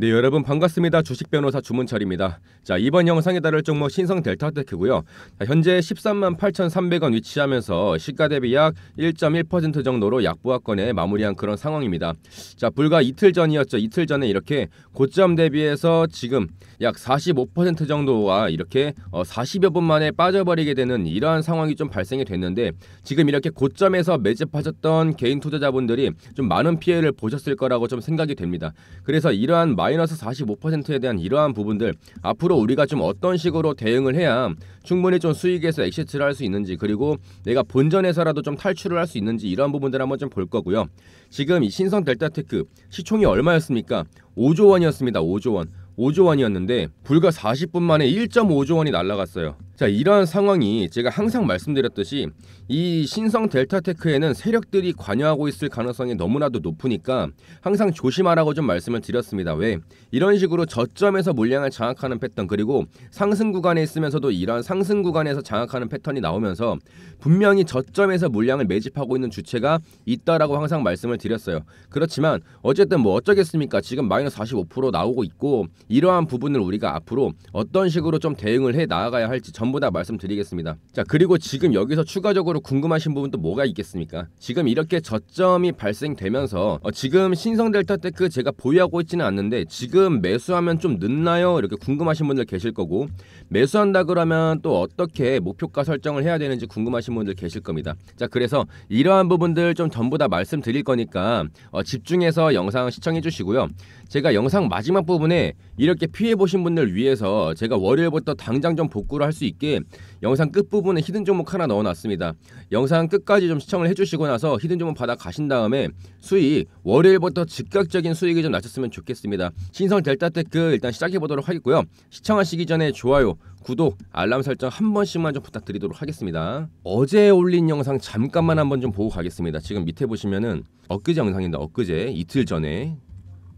네 여러분 반갑습니다 주식 변호사 주문철입니다 자 이번 영상에 다룰 종목 신성 델타테크고요 현재 13만 8,300원 위치하면서 시가 대비 약 1.1% 정도로 약보합권에 마무리한 그런 상황입니다 자 불과 이틀 전이었죠 이틀 전에 이렇게 고점 대비해서 지금 약 45% 정도와 이렇게 어, 40여 분 만에 빠져버리게 되는 이러한 상황이 좀 발생이 됐는데 지금 이렇게 고점에서 매집하셨던 개인 투자자분들이 좀 많은 피해를 보셨을 거라고 좀 생각이 됩니다 그래서 이러한 마 마이너스 45%에 대한 이러한 부분들 앞으로 우리가 좀 어떤 식으로 대응을 해야 충분히 좀 수익에서 엑시트를 할 수 있는지 그리고 내가 본전에서라도 좀 탈출을 할 수 있는지 이러한 부분들 한번 좀 볼 거고요. 지금 이 신성 델타테크 시총이 얼마였습니까? 5조 원이었습니다. 5조 원. 5조 원이었는데 불과 40분 만에 1.5조 원이 날라갔어요. 자 이러한 상황이 제가 항상 말씀드렸듯이 이 신성 델타테크에는 세력들이 관여하고 있을 가능성이 너무나도 높으니까 항상 조심하라고 좀 말씀을 드렸습니다. 왜? 이런 식으로 저점에서 물량을 장악하는 패턴 그리고 상승 구간에 있으면서도 이러한 상승 구간에서 장악하는 패턴이 나오면서 분명히 저점에서 물량을 매집하고 있는 주체가 있다라고 항상 말씀을 드렸어요. 그렇지만 어쨌든 뭐 어쩌겠습니까? 지금 마이너스 45% 나오고 있고 이러한 부분을 우리가 앞으로 어떤 식으로 좀 대응을 해 나아가야 할지 전부 다 말씀드리겠습니다. 자, 그리고 지금 여기서 추가적으로 궁금하신 부분 도 뭐가 있겠습니까? 지금 이렇게 저점이 발생되면서 어, 지금 신성 델타 테크 제가 보유하고 있지는 않는데 지금 매수하면 좀 늦나요? 이렇게 궁금하신 분들 계실 거고 매수한다 그러면 또 어떻게 목표가 설정을 해야 되는지 궁금하신 분들 계실 겁니다. 자 그래서 이러한 부분들 좀 전부 다 말씀드릴 거니까 어, 집중해서 영상 시청해 주시고요. 제가 영상 마지막 부분에 이렇게 피해 보신 분들 위해서 제가 월요일부터 당장 좀 복구를 할 수 있게 영상 끝부분에 히든 종목 하나 넣어놨습니다. 영상 끝까지 좀 시청을 해주시고 나서 히든 종목 받아 가신 다음에 수익 월요일부터 즉각적인 수익이 좀 낮췄으면 좋겠습니다. 신성 델타테크 일단 시작해 보도록 하겠고요. 시청하시기 전에 좋아요, 구독, 알람 설정 한 번씩만 좀 부탁드리도록 하겠습니다. 어제 올린 영상 잠깐만 한번 좀 보고 가겠습니다. 지금 밑에 보시면은 엊그제 영상인데 엊그제 이틀 전에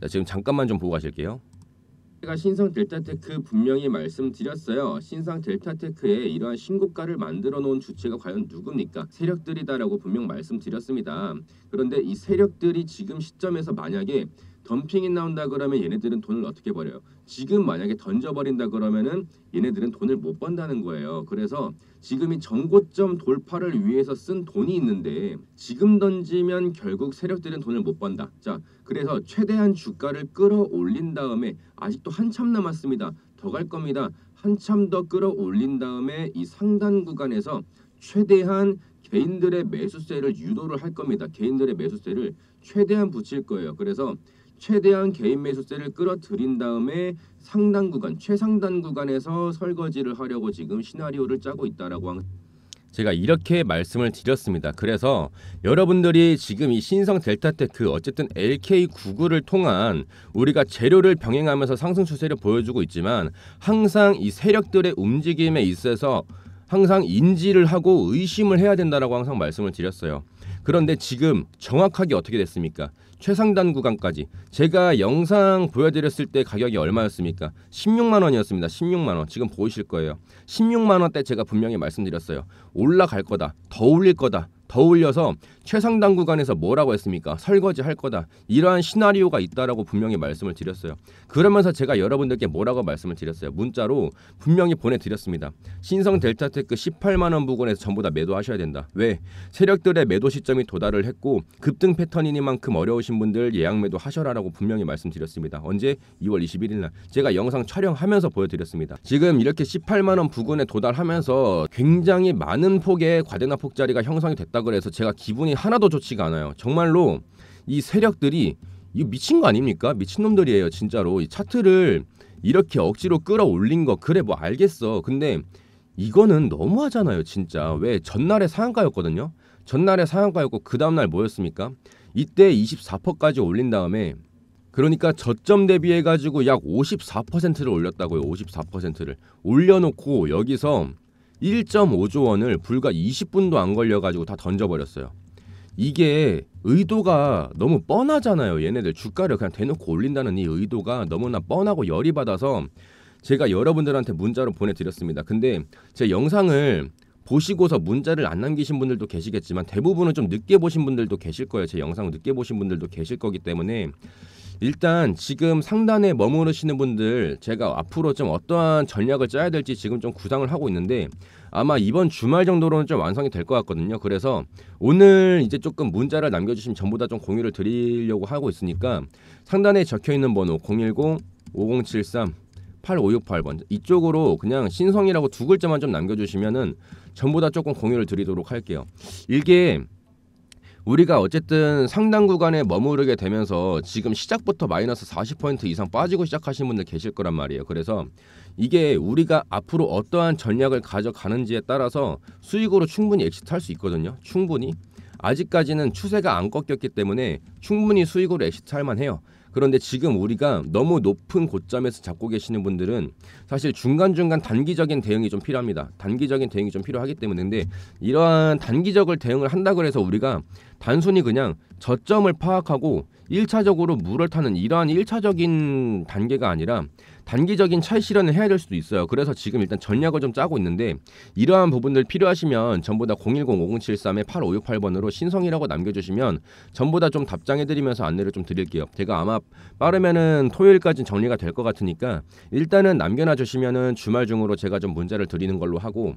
자, 지금 잠깐만 좀 보고 가실게요. 제가 신성 델타테크 분명히 말씀드렸어요. 신성 델타테크에 이러한 신고가를 만들어 놓은 주체가 과연 누굽니까? 세력들이다라고 분명 말씀드렸습니다. 그런데 이 세력들이 지금 시점에서 만약에 덤핑이 나온다 그러면 얘네들은 돈을 어떻게 버려요 지금 만약에 던져버린다 그러면은 얘네들은 돈을 못 번다는 거예요. 그래서 지금이 정고점 돌파를 위해서 쓴 돈이 있는데 지금 던지면 결국 세력들은 돈을 못 번다. 자, 그래서 최대한 주가를 끌어올린 다음에 아직도 한참 남았습니다. 더 갈 겁니다. 한참 더 끌어올린 다음에 이 상단 구간에서 최대한 개인들의 매수세를 유도를 할 겁니다. 개인들의 매수세를 최대한 붙일 거예요. 그래서 최대한 개인 매수세를 끌어들인 다음에 상단 구간, 최상단 구간에서 설거지를 하려고 지금 시나리오를 짜고 있다라고 한 제가 이렇게 말씀을 드렸습니다. 그래서 여러분들이 지금 이 신성 델타테크 어쨌든 LK99를 통한 우리가 재료를 병행하면서 상승 추세를 보여주고 있지만 항상 이 세력들의 움직임에 있어서 항상 인지를 하고 의심을 해야 된다라고 항상 말씀을 드렸어요. 그런데 지금 정확하게 어떻게 됐습니까? 최상단 구간까지 제가 영상 보여드렸을 때 가격이 얼마였습니까? 16만 원이었습니다. 16만 원 지금 보이실 거예요. 16만 원 때 제가 분명히 말씀드렸어요. 올라갈 거다, 더 올릴 거다. 더울려서 최상단 구간에서 뭐라고 했습니까? 설거지 할 거다. 이러한 시나리오가 있다라고 분명히 말씀을 드렸어요. 그러면서 제가 여러분들께 뭐라고 말씀을 드렸어요. 문자로 분명히 보내드렸습니다. 신성 델타테크 18만 원 부근에서 전부 다 매도하셔야 된다. 왜? 세력들의 매도 시점이 도달을 했고 급등 패턴이니만큼 어려우신 분들 예약 매도 하셔라라고 분명히 말씀드렸습니다. 언제? 2월 21일 날 제가 영상 촬영하면서 보여드렸습니다. 지금 이렇게 18만 원 부근에 도달하면서 굉장히 많은 폭의 과대나폭 자리가 형성이 됐다. 생각을 해서 제가 기분이 하나도 좋지가 않아요. 정말로 이 세력들이 이 미친 거 아닙니까? 미친 놈들이에요, 진짜로. 이 차트를 이렇게 억지로 끌어올린 거 그래 뭐 알겠어. 근데 이거는 너무하잖아요, 진짜. 왜 전날에 상한가였거든요. 전날에 상한가였고 그 다음날 뭐였습니까? 이때 24%까지 올린 다음에 그러니까 저점 대비해 가지고 약 54%를 올렸다고요. 54%를 올려놓고 여기서 1.5조 원을 불과 20분도 안 걸려가지고 다 던져버렸어요. 이게 의도가 너무 뻔하잖아요. 얘네들 주가를 그냥 대놓고 올린다는 이 의도가 너무나 뻔하고 열이 받아서 제가 여러분들한테 문자로 보내드렸습니다. 근데 제 영상을 보시고서 문자를 안 남기신 분들도 계시겠지만 대부분은 좀 늦게 보신 분들도 계실 거예요. 제 영상을 늦게 보신 분들도 계실 거기 때문에 일단 지금 상단에 머무르시는 분들 제가 앞으로 좀 어떠한 전략을 짜야 될지 지금 좀 구상을 하고 있는데 아마 이번 주말 정도로는 좀 완성이 될 것 같거든요. 그래서 오늘 이제 조금 문자를 남겨주시면 전부 다 좀 공유를 드리려고 하고 있으니까 상단에 적혀 있는 번호 010 5073 8568 번 이쪽으로 그냥 신성이라고 두 글자만 좀 남겨주시면은 전부 다 조금 공유를 드리도록 할게요. 이게 우리가 어쨌든 상당 구간에 머무르게 되면서 지금 시작부터 마이너스 40% 이상 빠지고 시작하신 분들 계실 거란 말이에요. 그래서 이게 우리가 앞으로 어떠한 전략을 가져가는지에 따라서 수익으로 충분히 엑시트할 수 있거든요. 충분히. 아직까지는 추세가 안 꺾였기 때문에 충분히 수익으로 엑시트할 만해요. 그런데 지금 우리가 너무 높은 고점에서 잡고 계시는 분들은 사실 중간중간 단기적인 대응이 좀 필요합니다. 단기적인 대응이 좀 필요하기 때문인데 이러한 단기적을 대응을 한다고 해서 우리가 단순히 그냥 저점을 파악하고 1차적으로 물을 타는 이러한 1차적인 단계가 아니라 단기적인 차이 실현을 해야 될 수도 있어요. 그래서 지금 일단 전략을 좀 짜고 있는데 이러한 부분들 필요하시면 전부 다 010-5073-8568번으로 신성이라고 남겨주시면 전부 다 좀 답장해드리면서 안내를 좀 드릴게요. 제가 아마 빠르면은 토요일까지 정리가 될 것 같으니까 일단은 남겨놔 주시면은 주말 중으로 제가 좀 문자를 드리는 걸로 하고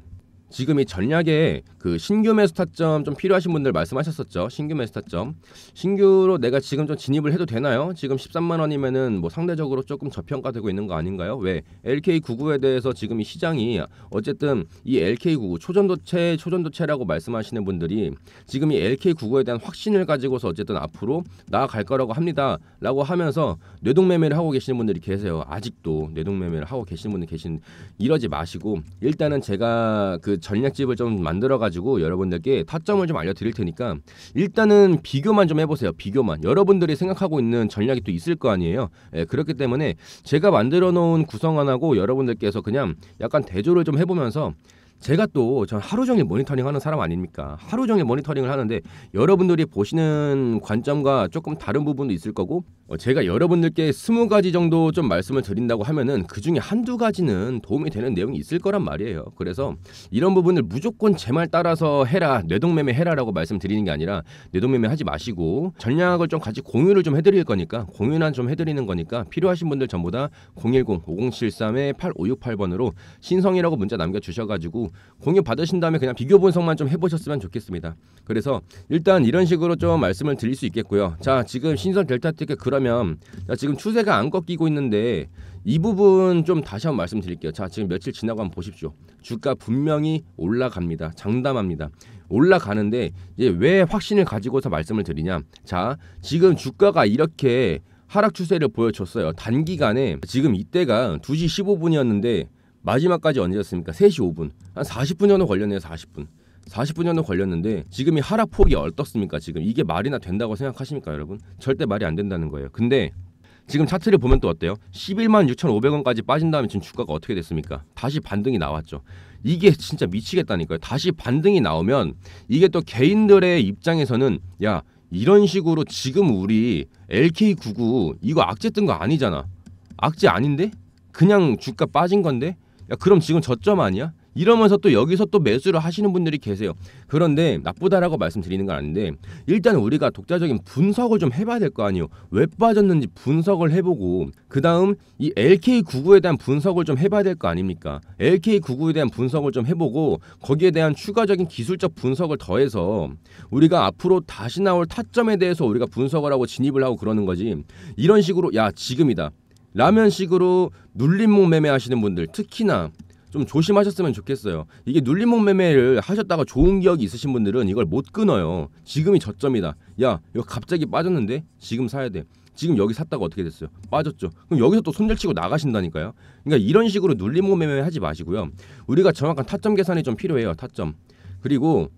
지금 이 전략에 그 신규 매수타점 좀 필요하신 분들 말씀하셨었죠. 신규 매수타점. 신규로 내가 지금 좀 진입을 해도 되나요? 지금 13만 원이면은 뭐 상대적으로 조금 저평가되고 있는 거 아닌가요? 왜 LK99에 대해서 지금 이 시장이 어쨌든 이 LK99 초전도체 초전도체라고 말씀하시는 분들이 지금 이 LK99에 대한 확신을 가지고서 어쨌든 앞으로 나아갈 거라고 합니다라고 하면서 뇌동매매를 하고 계시는 분들이 계세요. 아직도 뇌동매매를 하고 계시는 분들 계신 이러지 마시고 일단은 제가 그 전략집을 좀 만들어가지고 여러분들께 타점을 좀 알려드릴 테니까 일단은 비교만 좀 해보세요. 비교만. 여러분들이 생각하고 있는 전략이 또 있을 거 아니에요. 예, 그렇기 때문에 제가 만들어 놓은 구성안하고 여러분들께서 그냥 약간 대조를 좀 해보면서 제가 또 전 하루 종일 모니터링 하는 사람 아닙니까? 하루 종일 모니터링을 하는데 여러분들이 보시는 관점과 조금 다른 부분도 있을 거고 어, 제가 여러분들께 스무 가지 정도 좀 말씀을 드린다고 하면은 그 중에 한두 가지는 도움이 되는 내용이 있을 거란 말이에요. 그래서 이런 부분을 무조건 제 말 따라서 해라, 뇌동매매 해라라고 말씀드리는 게 아니라 뇌동매매 하지 마시고 전략을 좀 같이 공유를 좀 해드릴 거니까 공유는좀 해드리는 거니까 필요하신 분들 전부 다 010-5073-8568번으로 신성이라고 문자 남겨주셔가지고 공유 받으신 다음에 그냥 비교 분석만 좀 해보셨으면 좋겠습니다. 그래서 일단 이런 식으로 좀 말씀을 드릴 수 있겠고요. 자 지금 신선 델타 티켓 그러면 자, 지금 추세가 안 꺾이고 있는데 이 부분 좀 다시 한번 말씀드릴게요. 자 지금 며칠 지나고 한번 보십시오. 주가 분명히 올라갑니다. 장담합니다. 올라가는데 이제 왜 확신을 가지고서 말씀을 드리냐? 자 지금 주가가 이렇게 하락 추세를 보여줬어요. 단기간에 지금 이때가 2시 15분이었는데 마지막까지 언제였습니까? 3시 5분. 한 40분 정도 걸렸네요. 40분. 40분 정도 걸렸는데 지금 이 하락폭이 어떻습니까? 지금 이게 말이나 된다고 생각하십니까, 여러분? 절대 말이 안 된다는 거예요. 근데 지금 차트를 보면 또 어때요? 11만 6,500원까지 빠진 다음에 지금 주가가 어떻게 됐습니까? 다시 반등이 나왔죠. 이게 진짜 미치겠다니까요. 다시 반등이 나오면 이게 또 개인들의 입장에서는 야 이런 식으로 지금 우리 LK99 이거 악재 뜬 거 아니잖아. 악재 아닌데? 그냥 주가 빠진 건데? 야, 그럼 지금 저점 아니야? 이러면서 또 여기서 또 매수를 하시는 분들이 계세요. 그런데 나쁘다라고 말씀드리는 건 아닌데 일단 우리가 독자적인 분석을 좀 해봐야 될 거 아니에요. 왜 빠졌는지 분석을 해보고 그 다음 이 LK99에 대한 분석을 좀 해봐야 될 거 아닙니까? LK99에 대한 분석을 좀 해보고 거기에 대한 추가적인 기술적 분석을 더해서 우리가 앞으로 다시 나올 타점에 대해서 우리가 분석을 하고 진입을 하고 그러는 거지 이런 식으로 야 지금이다 라면식으로 눌림목 매매 하시는 분들 특히나 좀 조심하셨으면 좋겠어요. 이게 눌림목 매매를 하셨다가 좋은 기억이 있으신 분들은 이걸 못 끊어요. 지금이 저점이다. 야, 이거 갑자기 빠졌는데 지금 사야 돼. 지금 여기 샀다가 어떻게 됐어요? 빠졌죠. 그럼 여기서 또 손절치고 나가신다니까요. 그러니까 이런 식으로 눌림목 매매 하지 마시고요. 우리가 정확한 타점 계산이 좀 필요해요. 타점. 그리고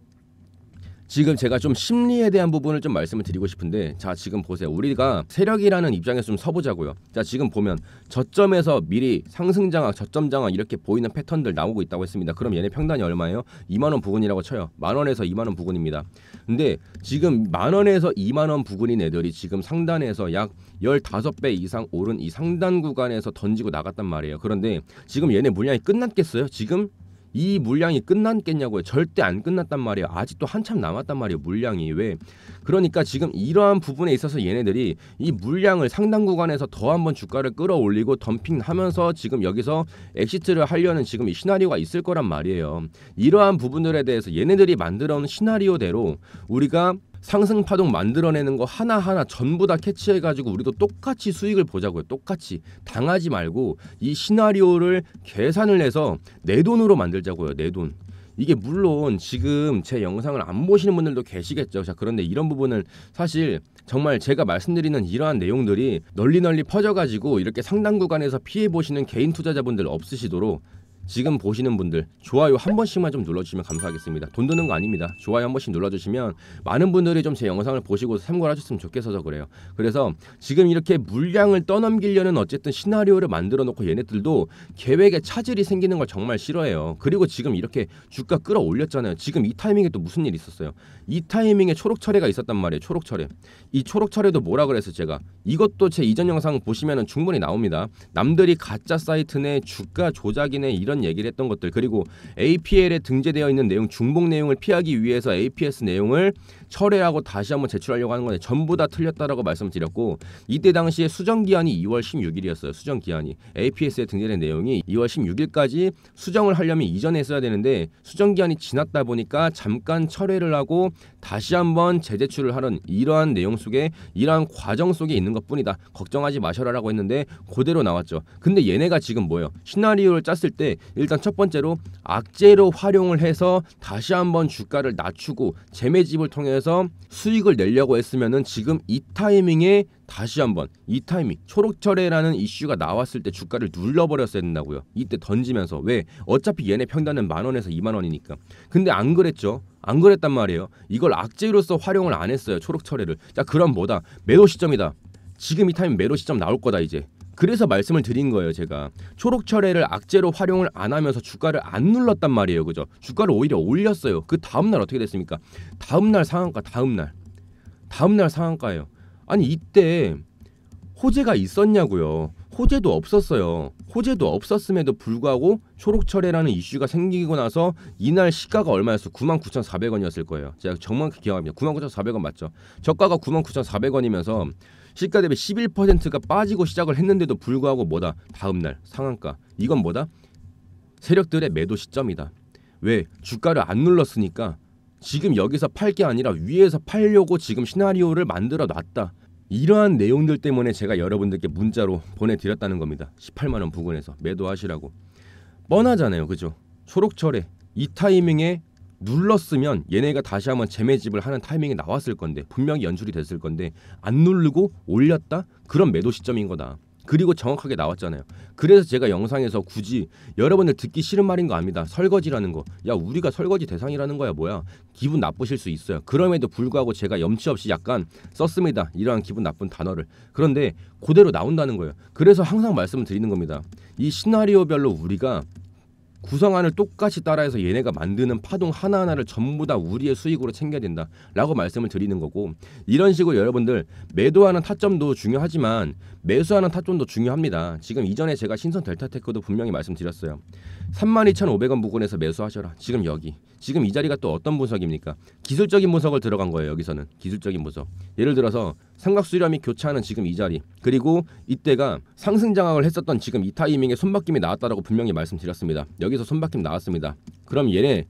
지금 제가 좀 심리에 대한 부분을 좀 말씀을 드리고 싶은데 자 지금 보세요 우리가 세력이라는 입장에서 좀 서보자고요 자 지금 보면 저점에서 미리 상승 장악 저점 장악 이렇게 보이는 패턴들 나오고 있다고 했습니다 그럼 얘네 평단이 얼마예요 2만원 부근이라고 쳐요 만원에서 2만원 부근입니다 근데 지금 만원에서 2만원 부근인 애들이 지금 상단에서 약 15배 이상 오른 이 상단 구간에서 던지고 나갔단 말이에요 그런데 지금 얘네 물량이 끝났겠어요 지금 이 물량이 끝났겠냐고요. 절대 안 끝났단 말이에요. 아직도 한참 남았단 말이에요. 물량이 왜? 그러니까 지금 이러한 부분에 있어서 얘네들이 이 물량을 상당 구간에서 더 한번 주가를 끌어올리고 덤핑하면서 지금 여기서 엑시트를 하려는 지금 이 시나리오가 있을 거란 말이에요. 이러한 부분들에 대해서 얘네들이 만들어 놓은 시나리오대로 우리가 상승 파동 만들어내는 거 하나하나 전부 다 캐치해가지고 우리도 똑같이 수익을 보자고요. 똑같이 당하지 말고 이 시나리오를 계산을 해서 내 돈으로 만들자고요. 내 돈. 이게 물론 지금 제 영상을 안 보시는 분들도 계시겠죠. 자, 그런데 이런 부분을 사실 정말 제가 말씀드리는 이러한 내용들이 널리 널리 퍼져가지고 이렇게 상당 구간에서 피해 보시는 개인 투자자분들 없으시도록 지금 보시는 분들 좋아요 한 번씩만 좀 눌러주시면 감사하겠습니다. 돈 드는 거 아닙니다. 좋아요 한 번씩 눌러주시면 많은 분들이 좀 제 영상을 보시고 참고 하셨으면 좋겠어서 그래요. 그래서 지금 이렇게 물량을 떠넘기려는 어쨌든 시나리오를 만들어 놓고 얘네들도 계획에 차질이 생기는 걸 정말 싫어해요. 그리고 지금 이렇게 주가 끌어올렸잖아요. 지금 이 타이밍에 또 무슨 일이 있었어요? 이 타이밍에 초록 철회가 있었단 말이에요. 초록 철회. 이 초록 철회도 뭐라 그래서 제가 이것도 제 이전 영상 보시면 충분히 나옵니다. 남들이 가짜 사이트 내 주가 조작이네 이런 이런 얘기를 했던 것들 그리고 APL에 등재되어 있는 내용 중복 내용을 피하기 위해서 APS 내용을 철회하고 다시 한번 제출하려고 하는 건데 전부 다 틀렸다라고 말씀드렸고 이때 당시에 수정 기한이 2월 16일이었어요. 수정 기한이 APS에 등재된 내용이 2월 16일까지 수정을 하려면 이전에 했어야 되는데 수정 기한이 지났다 보니까 잠깐 철회를 하고 다시 한번 재제출을 하는 이러한 내용 속에 이러한 과정 속에 있는 것뿐이다. 걱정하지 마셔라라고 했는데 그대로 나왔죠. 근데 얘네가 지금 뭐예요? 시나리오를 짰을 때 일단 첫 번째로 악재로 활용을 해서 다시 한번 주가를 낮추고 재매집을 통해서 그래서 수익을 내려고 했으면은 지금 이 타이밍에 다시 한번 이 타이밍 초록철회라는 이슈가 나왔을 때 주가를 눌러버렸어야 된다고요. 이때 던지면서 왜 어차피 얘네 평단은 만 원에서 이만 원이니까. 근데 안 그랬죠. 안 그랬단 말이에요. 이걸 악재로서 활용을 안 했어요. 초록철회를. 자 그럼 뭐다 매도 시점이다. 지금 이 타이밍 매도 시점 나올 거다 이제. 그래서 말씀을 드린 거예요, 제가. 초록 철회를 악재로 활용을 안 하면서 주가를 안 눌렀단 말이에요. 그죠? 주가를 오히려 올렸어요. 그 다음 날 어떻게 됐습니까? 다음 날 상한가 다음 날. 다음 날 상한가예요. 아니, 이때 호재가 있었냐고요. 호재도 없었어요. 호재도 없었음에도 불구하고 초록철회라는 이슈가 생기고 나서 이날 시가가 얼마였어? 99,400원이었을 거예요. 제가 정확히 기억합니다. 99,400원 맞죠? 저가가 99,400원이면서 시가 대비 11%가 빠지고 시작을 했는데도 불구하고 뭐다 다음 날 상한가 이건 뭐다 세력들의 매도 시점이다. 왜 주가를 안 눌렀으니까 지금 여기서 팔 게 아니라 위에서 팔려고 지금 시나리오를 만들어 놨다. 이러한 내용들 때문에 제가 여러분들께 문자로 보내드렸다는 겁니다. 18만 원 부근에서 매도하시라고 뻔하잖아요, 그죠? 초록철에 이 타이밍에 눌렀으면 얘네가 다시 한번 재매집을 하는 타이밍이 나왔을 건데 분명히 연출이 됐을 건데 안 누르고 올렸다 그런 매도 시점인 거다. 그리고 정확하게 나왔잖아요. 그래서 제가 영상에서 굳이 여러분들 듣기 싫은 말인 거 압니다. 설거지라는 거. 야, 우리가 설거지 대상이라는 거야, 뭐야. 기분 나쁘실 수 있어요. 그럼에도 불구하고 제가 염치 없이 약간 썼습니다. 이러한 기분 나쁜 단어를. 그런데 그대로 나온다는 거예요. 그래서 항상 말씀을 드리는 겁니다. 이 시나리오별로 우리가 구성안을 똑같이 따라해서 얘네가 만드는 파동 하나하나를 전부 다 우리의 수익으로 챙겨야 된다라고 말씀을 드리는 거고 이런 식으로 여러분들 매도하는 타점도 중요하지만 매수하는 타점도 중요합니다. 지금 이전에 제가 신선 델타테크도 분명히 말씀드렸어요. 32,500원 부근에서 매수하셔라. 지금 여기 지금 이 자리가 또 어떤 분석입니까? 기술적인 분석을 들어간 거예요. 여기서는 기술적인 분석. 예를 들어서 삼각수렴이 교차하는 지금 이 자리 그리고 이때가 상승 장악을 했었던 지금 이 타이밍에 손바뀜이 나왔다고 분명히 말씀드렸습니다. 여기서 손바뀜 나왔습니다. 그럼 얘네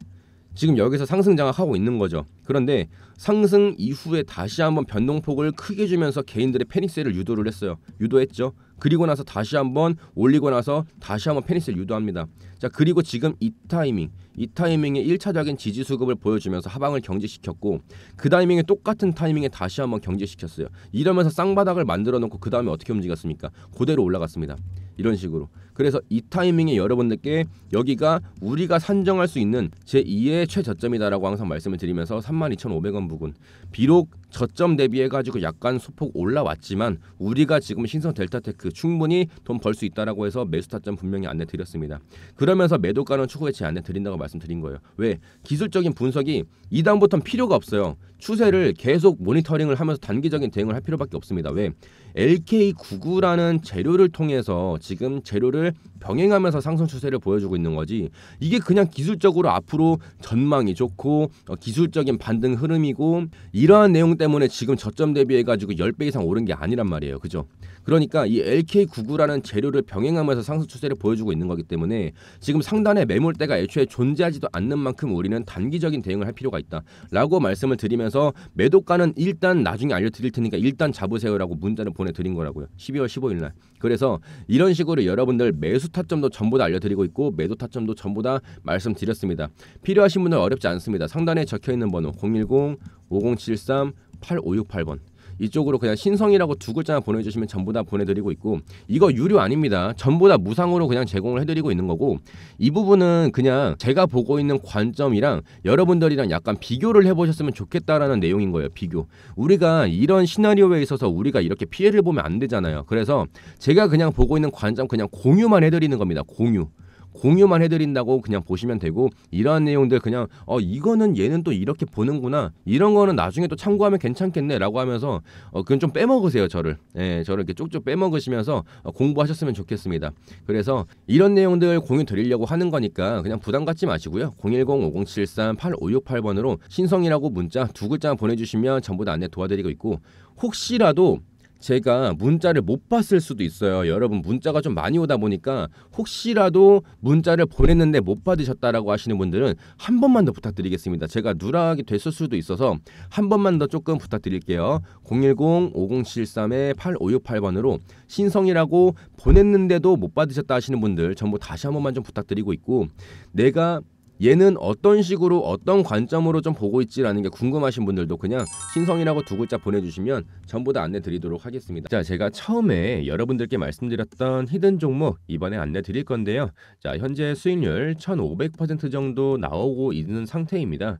지금 여기서 상승 장악하고 있는 거죠. 그런데 상승 이후에 다시 한번 변동폭을 크게 주면서 개인들의 패닉세를 유도를 했어요. 유도했죠. 그리고 나서 다시 한번 올리고 나서 다시 한번 패닉세를 유도합니다. 자 그리고 지금 이 타이밍 이 타이밍에 1차적인 지지 수급을 보여주면서 하방을 경직시켰고 그 타이밍에 똑같은 타이밍에 다시 한번 경직시켰어요. 이러면서 쌍바닥을 만들어 놓고 그 다음에 어떻게 움직였습니까? 그대로 올라갔습니다. 이런 식으로. 그래서 이 타이밍에 여러분들께 여기가 우리가 산정할 수 있는 제2의 최저점이다라고 항상 말씀을 드리면서 32,500원 부근 비록 저점 대비해 가지고 약간 소폭 올라왔지만 우리가 지금 신성 델타테크 충분히 돈 벌 수 있다라고 해서 매수 타점 분명히 안내 드렸습니다. 그 그러면서 매도가는 추구에 제안해 드린다고 말씀드린 거예요. 왜? 기술적인 분석이 2단부터는 필요가 없어요. 추세를 계속 모니터링을 하면서 단기적인 대응을 할 필요밖에 없습니다. 왜? LK99라는 재료를 통해서 지금 재료를 병행하면서 상승 추세를 보여주고 있는 거지 이게 그냥 기술적으로 앞으로 전망이 좋고 어, 기술적인 반등 흐름이고 이러한 내용 때문에 지금 저점 대비해가지고 10배 이상 오른 게 아니란 말이에요. 그죠? 그러니까 이 LK99라는 재료를 병행하면서 상승 추세를 보여주고 있는 거기 때문에 지금 상단에 매몰대가 애초에 존재하지도 않는 만큼 우리는 단기적인 대응을 할 필요가 있다. 라고 말씀을 드리면서 매도가는 일단 나중에 알려드릴 테니까 일단 잡으세요라고 문자를 보내 보내드린 거라고요. 12월 15일 날. 그래서 이런 식으로 여러분들 매수 타점도 전부 다 알려드리고 있고 매도 타점도 전부 다 말씀드렸습니다. 필요하신 분들 어렵지 않습니다. 상단에 적혀있는 번호 010 5073 8568번 이쪽으로 그냥 신성이라고 두 글자만 보내주시면 전부 다 보내드리고 있고 이거 유료 아닙니다. 전부 다 무상으로 그냥 제공을 해드리고 있는 거고 이 부분은 그냥 제가 보고 있는 관점이랑 여러분들이랑 약간 비교를 해보셨으면 좋겠다라는 내용인 거예요. 비교. 우리가 이런 시나리오에 있어서 우리가 이렇게 피해를 보면 안 되잖아요. 그래서 제가 그냥 보고 있는 관점 그냥 공유만 해드리는 겁니다. 공유. 공유만 해드린다고 그냥 보시면 되고 이러한 내용들 그냥 어 이거는 얘는 또 이렇게 보는구나 이런 거는 나중에 또 참고하면 괜찮겠네라고 하면서 어 그건 좀 빼먹으세요 저를 예 저를 이렇게 쪽쪽 빼먹으시면서 어, 공부하셨으면 좋겠습니다 그래서 이런 내용들 공유 드리려고 하는 거니까 그냥 부담 갖지 마시고요 010-5073-8568번으로 신성이라고 문자 두 글자 보내주시면 전부 다 안내 도와드리고 있고 혹시라도 제가 문자를 못 봤을 수도 있어요. 여러분 문자가 좀 많이 오다 보니까 혹시라도 문자를 보냈는데 못 받으셨다라고 하시는 분들은 한 번만 더 부탁드리겠습니다. 제가 누락이 됐을 수도 있어서 한 번만 더 조금 부탁드릴게요. 010-5073-8568번으로 신성이라고 보냈는데도 못 받으셨다 하시는 분들 전부 다시 한 번만 좀 부탁드리고 있고 내가 얘는 어떤 식으로 어떤 관점으로 좀 보고 있지라는 게 궁금하신 분들도 그냥 신성이라고 두 글자 보내주시면 전부 다 안내 드리도록 하겠습니다. 자, 제가 처음에 여러분들께 말씀드렸던 히든 종목 이번에 안내 드릴 건데요. 자, 현재 수익률 1,500% 정도 나오고 있는 상태입니다.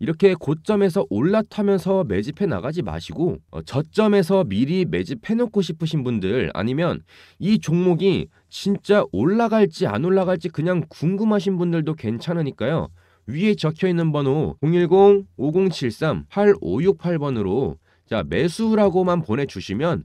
이렇게 고점에서 올라타면서 매집해 나가지 마시고 어, 저점에서 미리 매집해 놓고 싶으신 분들 아니면 이 종목이 진짜 올라갈지 안 올라갈지 그냥 궁금하신 분들도 괜찮으니까요. 위에 적혀있는 번호 010-5073-8568번으로 자 매수라고만 보내주시면